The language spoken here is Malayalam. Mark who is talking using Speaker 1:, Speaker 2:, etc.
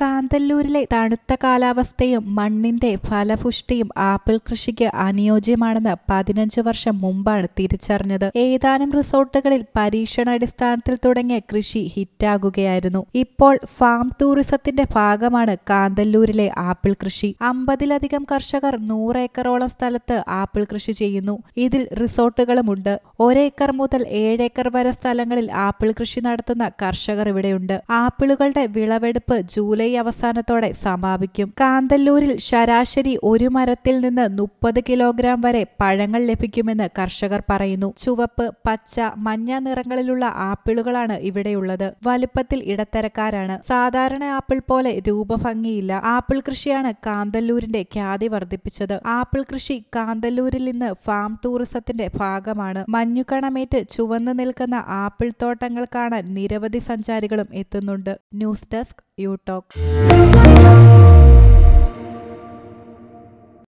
Speaker 1: കാന്തല്ലൂരിലെ തണുത്ത കാലാവസ്ഥയും മണ്ണിന്റെ ഫലപുഷ്ടിയും ആപ്പിൾ കൃഷിക്ക് അനുയോജ്യമാണെന്ന് പതിനഞ്ച് വർഷം മുമ്പാണ് തിരിച്ചറിഞ്ഞത് ഏതാനും റിസോർട്ടുകളിൽ പരീക്ഷണാടിസ്ഥാനത്തിൽ തുടങ്ങിയ കൃഷി ഹിറ്റാകുകയായിരുന്നു ഇപ്പോൾ ഫാം ടൂറിസത്തിന്റെ ഭാഗമാണ് കാന്തല്ലൂരിലെ ആപ്പിൾ കൃഷി അമ്പതിലധികം കർഷകർ നൂറേക്കറോളം സ്ഥലത്ത് ആപ്പിൾ കൃഷി ചെയ്യുന്നു ഇതിൽ റിസോർട്ടുകളുമുണ്ട് ഒരേക്കർ മുതൽ ഏഴേക്കർ വരെ സ്ഥലങ്ങളിൽ ആപ്പിൾ കൃഷി നടത്തുന്ന കർഷകർ ഇവിടെയുണ്ട് ആപ്പിളുകളുടെ വിളവെടുപ്പ് ജൂലൈ ജൂലൈ അവസാനത്തോടെ സമാപിക്കും കാന്തല്ലൂരിൽ ശരാശരി ഒരു മരത്തിൽ നിന്ന് മുപ്പത് കിലോഗ്രാം വരെ പഴങ്ങൾ ലഭിക്കുമെന്ന് കർഷകർ പറയുന്നു ചുവപ്പ് പച്ച മഞ്ഞ നിറങ്ങളിലുള്ള ആപ്പിളുകളാണ് ഇവിടെയുള്ളത് വലുപ്പത്തിൽ ഇടത്തരക്കാരാണ് സാധാരണ ആപ്പിൾ പോലെ രൂപഭംഗിയില്ല ആപ്പിൾ കൃഷിയാണ് കാന്തല്ലൂരിന്റെ ഖ്യാതി വർദ്ധിപ്പിച്ചത് ആപ്പിൾ കൃഷി കാന്തല്ലൂരിൽ നിന്ന് ഫാം ടൂറിസത്തിന്റെ ഭാഗമാണ് മഞ്ഞുകണമേറ്റ് ചുവന്നു നിൽക്കുന്ന ആപ്പിൾ തോട്ടങ്ങൾ കാണാൻ നിരവധി സഞ്ചാരികളും എത്തുന്നുണ്ട് ന്യൂസ് ഡെസ്ക് you talk